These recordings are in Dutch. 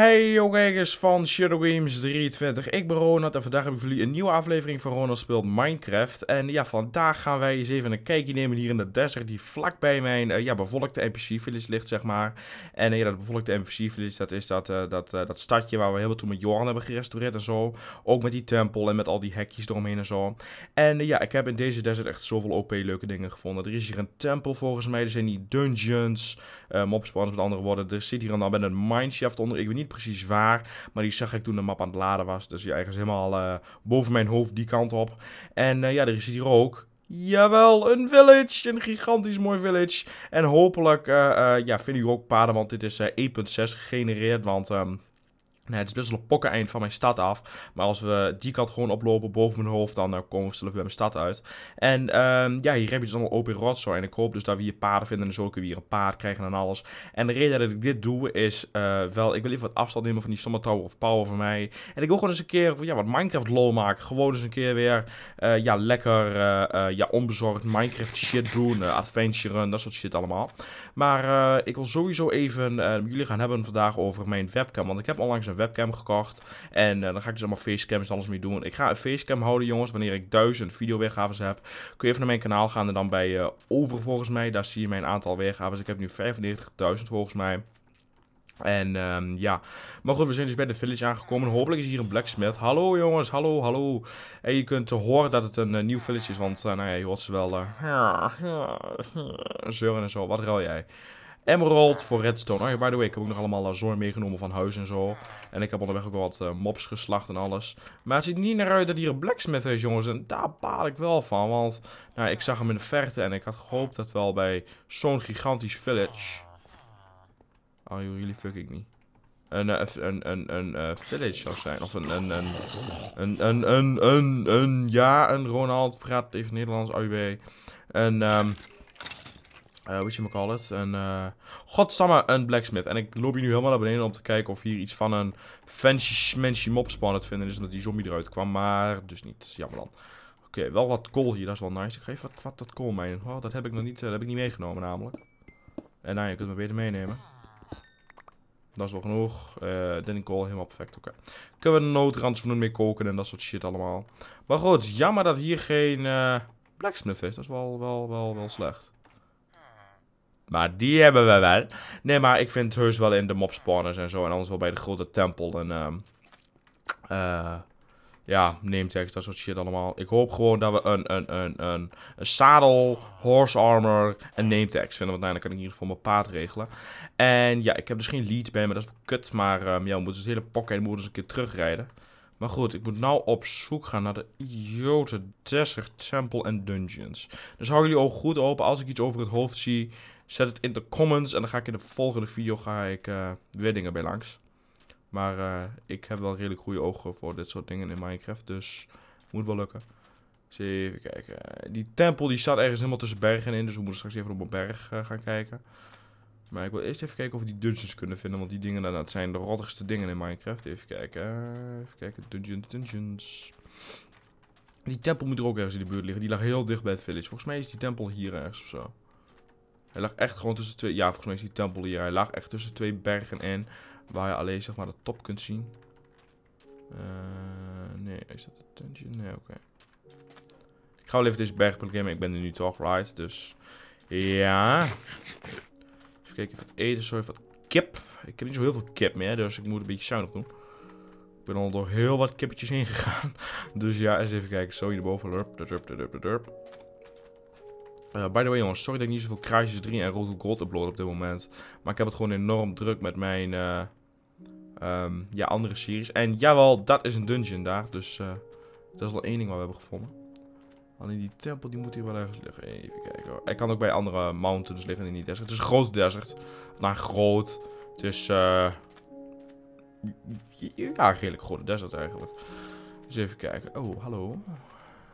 Hey jongens kijkers van Shadow Games 23, ik ben Ronald en vandaag hebben we jullie een nieuwe aflevering van Ronald Speelt Minecraft. En ja, vandaag gaan wij eens even een kijkje nemen hier in de desert die vlakbij mijn eh, ja, bevolkte NPC village ligt, zeg maar. En eh, ja, dat bevolkte NPC village, dat is dat, eh, dat, dat stadje waar we helemaal toen met Johan hebben gerestaureerd en zo. Ook met die tempel en met al die hekjes eromheen en zo. En ja, ik heb in deze desert echt zoveel OP leuke dingen gevonden. Er is hier een tempel volgens mij, er zijn die dungeons, uh, mobspawns met andere woorden. Er zit hier al dan met een mineshaft onder, ik weet niet precies waar. Maar die zag ik toen de map aan het laden was. Dus ja, ergens helemaal eh, boven mijn hoofd die kant op. En eh, ja, er is hier ook. Jawel, een village. Een gigantisch mooi village. En hopelijk eh, ja, vinden jullie ook paden, want dit is 1.6 gegenereerd. Want... Um, Nee, het is best wel een pokken eind van mijn stad af. Maar als we die kant gewoon oplopen boven mijn hoofd, dan eh, komen we zelf bij mijn stad uit. En ehm, ja, hier heb je dus allemaal open rotzooi. En ik hoop dus dat we hier paarden vinden en zo kunnen we hier een paard krijgen en alles. En de reden dat ik dit doe is eh, wel, ik wil even wat afstand nemen van die Tower of Power van mij. En ik wil gewoon eens een keer ja, wat Minecraft lol maken. Gewoon eens een keer weer eh, ja, lekker ja, onbezorgd Minecraft shit doen. adventuren, dat soort shit allemaal. Maar eh, ik wil sowieso even uh, jullie gaan hebben vandaag over mijn webcam. Want ik heb onlangs een webcam gekocht. En eh, dan ga ik dus allemaal facecams en alles mee doen. Ik ga een facecam houden, jongens. Wanneer ik duizend video-weergaves heb, kun je even naar mijn kanaal gaan. En dan bij over, volgens mij, daar zie je mijn aantal weergaves. Ik heb nu 95.000 volgens mij. En ehm, ja, maar goed, we zijn dus bij de village aangekomen. Hopelijk is hier een blacksmith. Hallo jongens, hallo, hallo. En je kunt horen dat het een eh, nieuw village is, want uh, nou ja, je hoort ze wel uh, zeuren en zo. Wat ruil jij? Emerald voor redstone. Oh ja, by the way, ik heb ook nog allemaal zorg meegenomen van huis en zo. En ik heb onderweg ook wat mobs geslacht en alles. Maar het ziet niet naar uit dat hier een blacksmith is, jongens. En daar baal ik wel van, want nou, ik zag hem in de verte en ik had gehoopt dat wel bij zo'n gigantisch village Are oh, you really fucking me? Eh, een, een, een, een, eh, village zou zijn. Of een, een, een, een, een, een, een, ja, een Ronald praat even Nederlands, AUB. Een, ehm what eh, you call it? Een, uh, godsamme, een blacksmith. En ik loop hier nu helemaal naar beneden om te kijken of hier iets van een fancy mancy mob spannend vinden is. Omdat die zombie eruit kwam, maar dus niet. Jammer dan. Oké, wel wat kool hier, dat is wel nice. Ik geef wat, wat dat kool mij. Oh, dat heb ik nog niet, dat heb ik niet meegenomen namelijk. En nou, je kunt me beter meenemen. Dat is wel genoeg. Uh, denk ik helemaal perfect. Oké. Kunnen we noodrantsoenen mee koken en dat soort shit allemaal. Maar goed, jammer dat hier geen uh, blacksmith is. Dat is wel, wel, wel, wel slecht. Maar die hebben we wel. Nee, maar ik vind het heus wel in de mobspawners en zo. En anders wel bij de grote tempel. En, uh, ja, tags, dat soort shit allemaal. Ik hoop gewoon dat we een, een, een, een, een zadel, horse armor en tags vinden. Want uiteindelijk kan ik in ieder geval mijn paard regelen. En ja, ik heb dus geen leads bij maar dat is kut. Maar um, ja, we moeten dus het hele pakket en moeten dus een keer terugrijden. Maar goed, ik moet nou op zoek gaan naar de idiote desert temple en dungeons. Dus hou jullie ogen goed open. Als ik iets over het hoofd zie, zet het in de comments. En dan ga ik in de volgende video ga ik, eh, weer dingen bij langs. Maar eh, ik heb wel redelijk goede ogen voor dit soort dingen in Minecraft. Dus moet wel lukken. even kijken. Die tempel die staat ergens helemaal tussen bergen in. Dus we moeten straks even op een berg eh, gaan kijken. Maar ik wil eerst even kijken of we die dungeons kunnen vinden. Want die dingen daar, dat zijn de rottigste dingen in Minecraft. Even kijken. Even kijken. Dungeons, dungeons. Die tempel moet er ook ergens in de buurt liggen. Die lag heel dicht bij het village. Volgens mij is die tempel hier ergens of zo. Hij lag echt gewoon tussen twee... Ja, volgens mij is die tempel hier. Hij lag echt tussen twee bergen in. Waar je alleen zeg maar de top kunt zien. Eh, nee, is dat de dungeon? Nee, oké. Ik ga wel even deze berg beklimmen. Ik ben er nu toch, right? Dus ja. Even kijken wat eten. Sorry, wat kip. Ik heb niet zo heel veel kip meer, dus ik moet een beetje zuinig doen. Ik ben al door heel wat kippetjes heen gegaan. Dus ja, eens even kijken. Zo hierboven. Lurp, durp, durp, durp, uh, eh, by the way jongens, sorry dat ik niet zoveel Crysis 3 en Roto Gold upload op dit moment. Maar ik heb het gewoon enorm druk met mijn... Eh, Ehm, ja, andere series. En jawel, dat is een dungeon daar. Dus eh, dat is al één ding wat we hebben gevonden. Alleen die tempel die moet hier wel ergens liggen. Even kijken hoor. Hij kan ook bij andere mountains liggen in die desert. Het is een groot desert. maar groot. Het is... eh. ja, redelijk grote desert eigenlijk. Dus even kijken. Oh, hallo.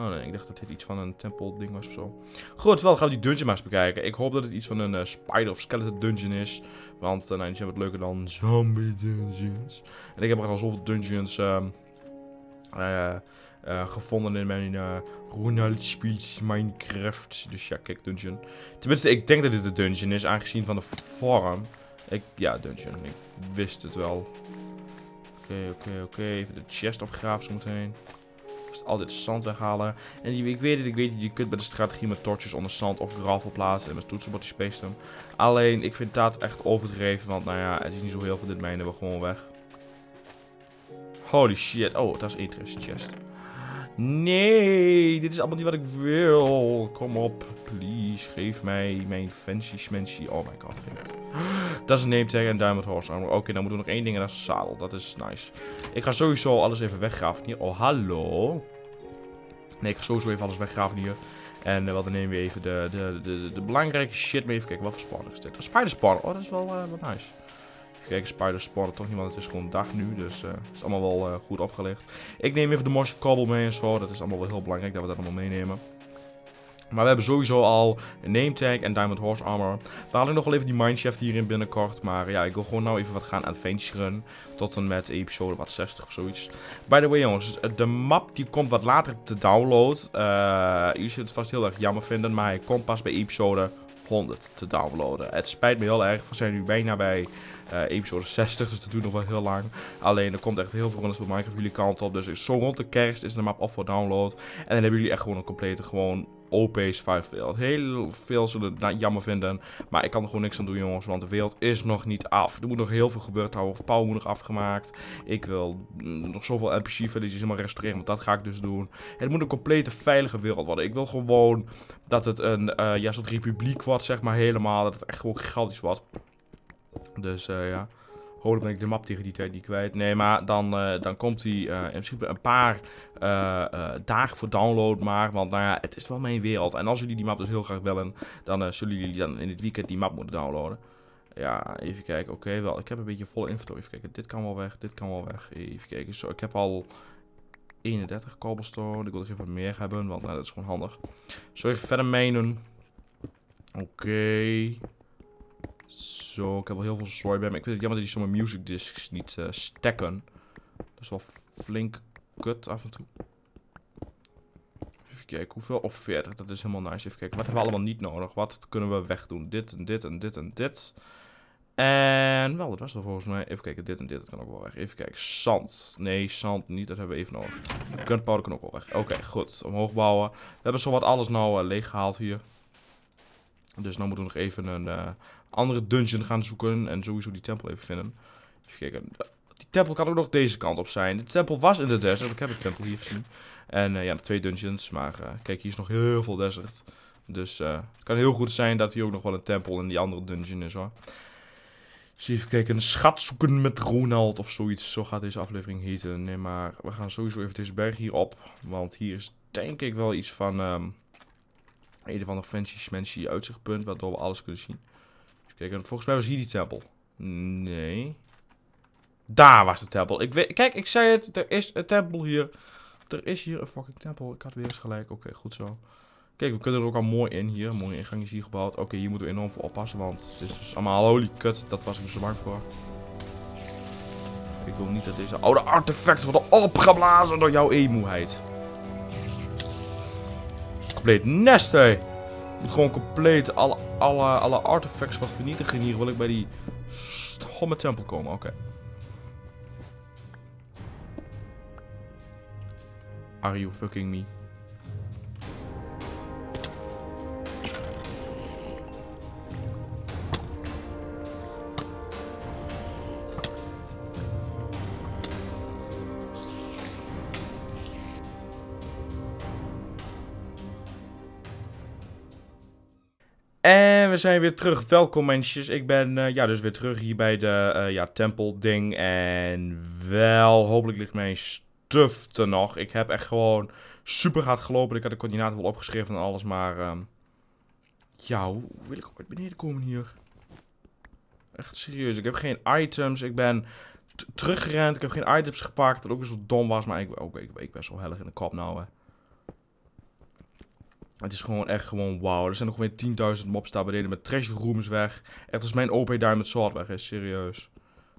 Oh nee, ik dacht dat dit iets van een tempel ding was of zo. Goed, wel, gaan we die dungeon maar eens bekijken. Ik hoop dat het iets van een eh, spider of skeleton dungeon is. Want, uh, nou, die zijn wat leuker dan zombie dungeons. En ik heb er al zoveel dungeons ehm, eh, gevonden in mijn Ronald Speeds Minecraft. Dus ja, kijk, dungeon. Tenminste, ik denk dat dit een dungeon is, aangezien van de vorm. Ik, ja, dungeon. Ik wist het wel. Oké, oké, oké. Even de chest opgraven zo heen. Al dit zand weghalen. En ik weet het, ik weet het. Je kunt bij de strategie met torches onder zand of gravel plaatsen. En met toetsenbord die hem. Alleen, ik vind dat echt overdreven. Want nou ja, het is niet zo heel veel. Dit mijnen we gewoon weg. Holy shit. Oh, dat is interest chest. Nee, dit is allemaal niet wat ik wil. Kom op, please. Geef mij mijn fancy smancy. Oh my god. Dat is een name tag en diamond horse armor. Oké, dan moeten we nog één ding en dat is zadel. Dat is nice. Ik ga sowieso alles even weggraven hier. Oh, hallo. Nee, ik ga sowieso even alles weggraven hier. En eh, wat dan nemen we even de, de, de, de belangrijke shit mee. Even kijken, wat voor spawner is dit? Een spider spawner. Oh, dat is wel, uh, wel nice. Kijk, Spider Sport toch niet, want het is gewoon dag nu. Dus eh, het is allemaal wel eh, goed opgelicht. Ik neem even de morse kobbel mee en zo. Dat is allemaal wel heel belangrijk dat we dat allemaal meenemen. Maar we hebben sowieso al een name tag en Diamond Horse Armor. We halen nog wel even die mineshaft hierin binnenkort. Maar ja, ik wil gewoon nou even wat gaan adventuren. Tot en met episode wat 60 of zoiets. By the way jongens, dus, eh, de map die komt wat later te download. Uh, jullie het vast heel erg jammer vinden. Maar hij komt pas bij episode 100 te downloaden. Het spijt me heel erg. We zijn nu bijna bij uh, episode 60, dus dat doet nog wel heel lang. Alleen er komt echt heel veel runners bij Minecraft jullie kant op. Dus zo rond de kerst is de map af voor download. En dan hebben jullie echt gewoon een complete gewoon OP 5 wereld. Heel veel zullen het nou jammer vinden. Maar ik kan er gewoon niks aan doen, jongens. Want de wereld is nog niet af. Er moet nog heel veel gebeurd houden. of Power moet nog afgemaakt. Ik wil mm, nog zoveel npc villages helemaal restaureren. Want dat ga ik dus doen. Het moet een complete veilige wereld worden. Ik wil gewoon dat het een uh, eh, ja, soort republiek wordt, zeg maar. Helemaal. Dat het echt gewoon gigantisch wordt. Dus eh, ja, hopelijk ben ik de map tegen die tijd niet kwijt. Nee, maar dan, eh, dan komt hij eh, in principe een paar dagen voor download maar. Want nou ja, het is wel mijn wereld. En als jullie die map dus heel graag willen, dan zullen jullie dan in het weekend die map moeten downloaden. Ja, even kijken. Oké, wel. Ik heb een beetje volle inventory. Even kijken. Dit kan wel weg. Dit kan wel weg. Even kijken. Zo, ik heb al 31 cobblestone. Ik wil er even meer hebben, want nou, dat is gewoon handig. Zo, even verder menen. Oké. Zo, ik heb wel heel veel zooi bij me. Ik vind het jammer dat die sommige music discs niet uh, stekken. Dat is wel flink kut af en toe. Even kijken, hoeveel? Of 40, dat is helemaal nice. Even kijken, wat hebben we allemaal niet nodig? Wat kunnen we wegdoen? Dit en dit en dit en dit. En wel, dat was er volgens mij. Even kijken, dit en dit, dat kan ook wel weg. Even kijken, zand. Nee, zand niet, dat hebben we even nodig. Gunpowder kan ook wel weg. Oké, goed. Omhoog bouwen. We hebben zowat alles nou uh, leeggehaald hier. Dus nu moeten we nog even een... Eh, andere dungeon gaan zoeken. En sowieso die tempel even vinden. Even kijken. Die tempel kan ook nog deze kant op zijn. De tempel was in de desert. Ik heb de tempel hier gezien. En eh, ja, twee dungeons. Maar eh, kijk, hier is nog heel veel desert. Dus eh, het kan heel goed zijn dat hier ook nog wel een tempel in die andere dungeon is hoor. Dus even kijken, een schat zoeken met Ronald of zoiets. Zo gaat deze aflevering heten. Nee, maar we gaan sowieso even deze berg hier op. Want hier is denk ik wel iets van... Um, een of ander fancy schmancy uitzichtpunt, waardoor we alles kunnen zien. Kijk, volgens mij was hier die tempel. Nee. Daar was de tempel. Ik weet, kijk, ik zei het, er is een tempel hier. Er is hier een fucking tempel. Ik had weer eens gelijk. Oké, goed zo. Kijk, we kunnen er ook al mooi in hier. Een mooie ingang is hier gebouwd. Oké, hier moeten we enorm voor oppassen, want het is dus allemaal holy kut. Dat was ik zo bang voor. Ik wil niet dat deze oude artefacten worden opgeblazen door jouw emoeheid. Compleet nest, hé. Ik moet gewoon compleet alle, alle, alle artifacts wat vernietigen hier. Wil ik bij die stomme tempel komen. Oké. Okay. Are you fucking me? En we zijn weer terug. Welkom mensjes. Ik ben eh, ja, dus weer terug hier bij de uh, ja, tempel ding. En wel, hopelijk ligt mijn stufte nog. Ik heb echt gewoon super hard gelopen. Ik had de coördinaten wel opgeschreven en alles. Maar ehm, ja, hoe wil ik ooit beneden komen hier? Echt serieus. Ik heb geen items. Ik ben teruggerend. Ik heb geen items gepakt. Dat ook weer zo dom was. Maar ik, ik, ik ben zo hellig in de kop nou hè. Het is gewoon echt gewoon wauw. Er zijn nog weer 10.000 mobs daar beneden met treasure rooms weg. Echt als mijn OP Diamond Sword weg is, serieus.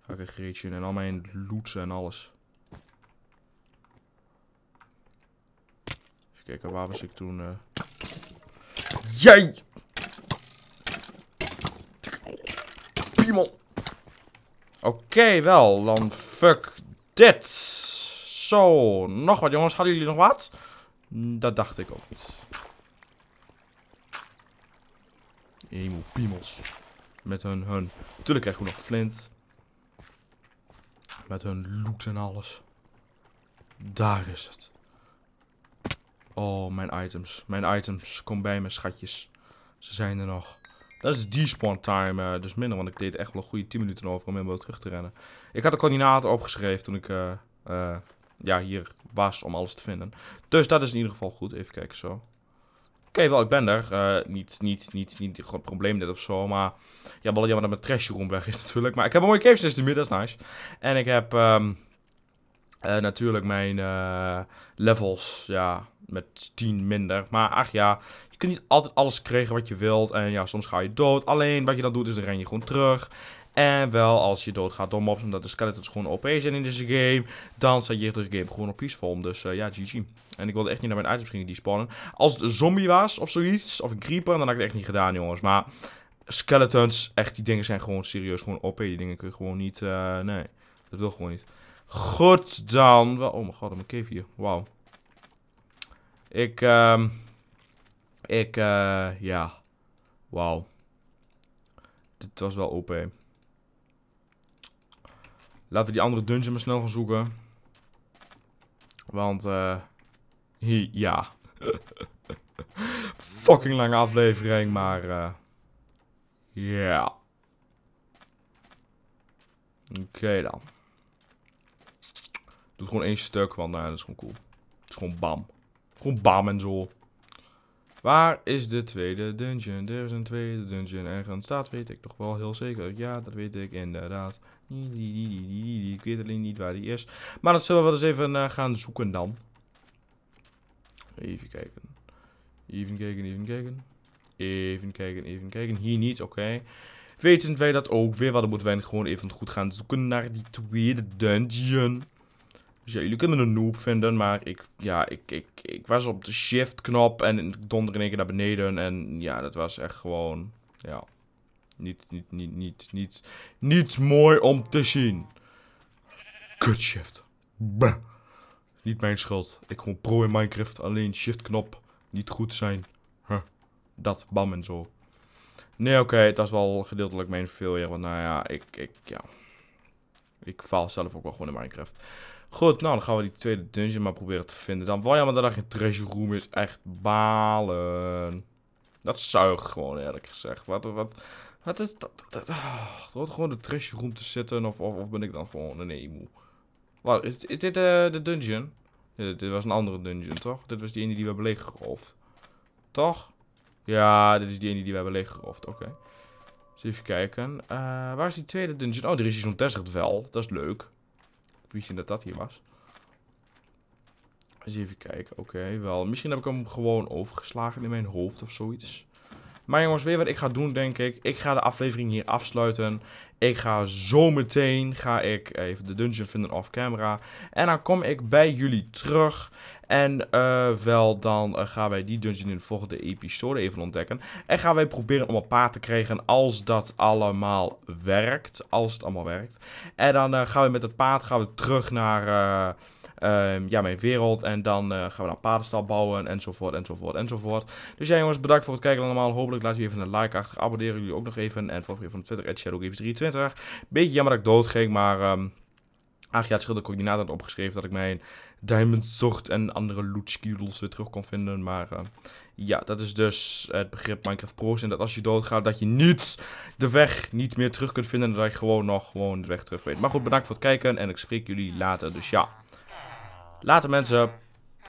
Ga ik een greetje en al mijn loot en alles. Even kijken, waar was ik toen? Uh... Jij! Piemel! Oké, wel. Dan fuck dit. Zo, nog wat jongens. Hadden jullie nog wat? Hm, dat dacht ik ook niet. emo-piemels. Met hun, hun... Tuurlijk krijgen we nog flint. Met hun loot en alles. Daar is het. Oh, mijn items. Mijn items. Kom bij me, schatjes. Ze zijn er nog. Dat is despawn spawn time. Eh, dus minder, want ik deed echt wel een goede 10 minuten over om helemaal terug te rennen. Ik had de coördinaten opgeschreven toen ik eh, eh, ja, hier was om alles te vinden. Dus dat is in ieder geval goed. Even kijken, zo. Oké, wel, ik ben er. Eh, niet, niet, niet, niet een groot probleem dit of zo. Maar ja, wel jammer dat mijn trash room weg is natuurlijk. Maar ik heb een mooie cave system dus dat is nice. En ik heb ehm, eh, natuurlijk mijn eh, levels, ja, met 10 minder. Maar ach ja, je kunt niet altijd alles krijgen wat je wilt. En ja, soms ga je dood. Alleen wat je dan doet is dan ren je gewoon terug. En wel als je doodgaat door mobs, omdat de skeletons gewoon OP zijn in deze game, dan staat je deze dus game gewoon op peaceful. Dus eh, ja, GG. En ik wilde echt niet naar mijn items gingen die spawnen. Als het een zombie was of zoiets, of een creeper, dan had ik het echt niet gedaan, jongens. Maar skeletons, echt, die dingen zijn gewoon serieus gewoon OP. Die dingen kun je gewoon niet, eh, nee, dat wil gewoon niet. Goed dan. Oh mijn god, mijn cave hier. Wauw. Ik, ehm... ik, eh, ja. Wauw. Dit was wel OP. Laten we die andere dungeon maar snel gaan zoeken. Want, eh... Uh, ja. Fucking lange aflevering, maar... Eh, ja. Uh, Oké dan. Doe gewoon één stuk, want nou, dat is gewoon cool. Het is gewoon bam. Gewoon bam en zo. Waar is de tweede dungeon? Er is een tweede dungeon ergens. Dat weet ik toch wel heel zeker. Ja, dat weet ik inderdaad. Ik weet alleen niet waar die is. Maar dat zullen we wel eens even eh, gaan zoeken dan. Even kijken. Even kijken, even kijken. Even kijken, even kijken. Hier niet, oké. Okay. Weten wij dat ook weer. Want dan moeten wij gewoon even goed gaan zoeken naar die tweede dungeon. Dus ja, jullie kunnen een noob vinden, maar ik, ja, ik, ik, ik was op de shift knop en ik donder in één keer naar beneden. En ja, dat was echt gewoon, ja. Niet, niet, niet, niet, niet. niet mooi om te zien. Kutshift. Bah. Niet mijn schuld. Ik gewoon pro in Minecraft. Alleen shift-knop niet goed zijn. Huh. Dat, bam en zo. Nee, oké, okay, dat is wel gedeeltelijk mijn failure. Want nou ja, ik, ik, ja. Ik faal zelf ook wel gewoon in Minecraft. Goed, nou dan gaan we die tweede dungeon maar proberen te vinden. Dan wel jammer dat er geen treasure room is. Echt balen. Dat zuigt gewoon eerlijk gezegd. Wat, wat, het is... Dat, dat, dat, ah, gewoon de trash room te zitten of, of, ben ik dan gewoon een emo? Waar, is, is dit eh, de dungeon? Dit, was een andere dungeon, toch? Dit was die ene die we hebben leeggeroofd. Toch? Ja, dit is die ene die we hebben leeggeroofd. Oké. Okay. Dus even kijken. Eh, waar is die tweede dungeon? Oh, er is hier zo'n desert wel. Dat is leuk. Ik wist niet dat dat hier was. Eens even kijken. Oké, wel. Misschien heb ik hem gewoon overgeslagen in mijn hoofd of zoiets. Maar jongens, weer wat ik ga doen, denk ik? Ik ga de aflevering hier afsluiten. Ik ga zo meteen, ga ik even de dungeon vinden off camera. En dan kom ik bij jullie terug. En eh, wel, dan eh, gaan wij die dungeon in de volgende episode even ontdekken. En gaan wij proberen om een paard te krijgen als dat allemaal werkt. Als het allemaal werkt. En dan eh, gaan we met het paard gaan we terug naar Ehm, ja, mijn wereld. En dan eh, gaan we dan paardenstal bouwen enzovoort, enzovoort, enzovoort. Dus ja jongens, bedankt voor het kijken allemaal. Hopelijk laat u even een like achter. Abonneer jullie ook nog even. En volg van van Twitter, at shadowgames23. Beetje jammer dat ik doodging, maar... Um, ehm, Ach ja, het scheelde coördinaten had opgeschreven dat ik mijn diamond zocht en andere lootskudels weer eh, terug kon vinden. Maar uh, ja, dat is dus het begrip Minecraft Pro's. En dat als je doodgaat, dat je niet de weg niet meer terug kunt vinden. En dat je gewoon nog gewoon de weg terug weet. Maar goed, bedankt voor het kijken en ik spreek jullie later. Dus ja, Laten mensen.